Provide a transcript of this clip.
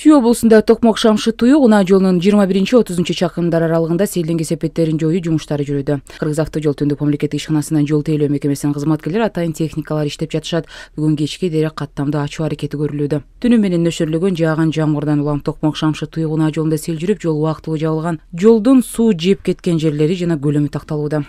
чүй облусунда токмок шамшы туюк унаа жолунун жыйырма биринчи отузунчу чакырымдар аралыгында селдин кесепеттерин жоюу жумуштары жүрүүдө кыргыз авто жол түндүк мамлекеттик ишканасынын жол тейлөө мекемесинин кызматкерлери атайын техникалар иштеп жатышат бүгүн кечке дере каттамды ачуу аракети көрүлүүдө түнү менен нөшөрлөгөн жааган жамгырдан улам токмок шамшы туюк унаа жолунда сел жүрүп жол убактылуу жабылган жолдун суу жээп кеткен жерлери жана көлөмү такталууда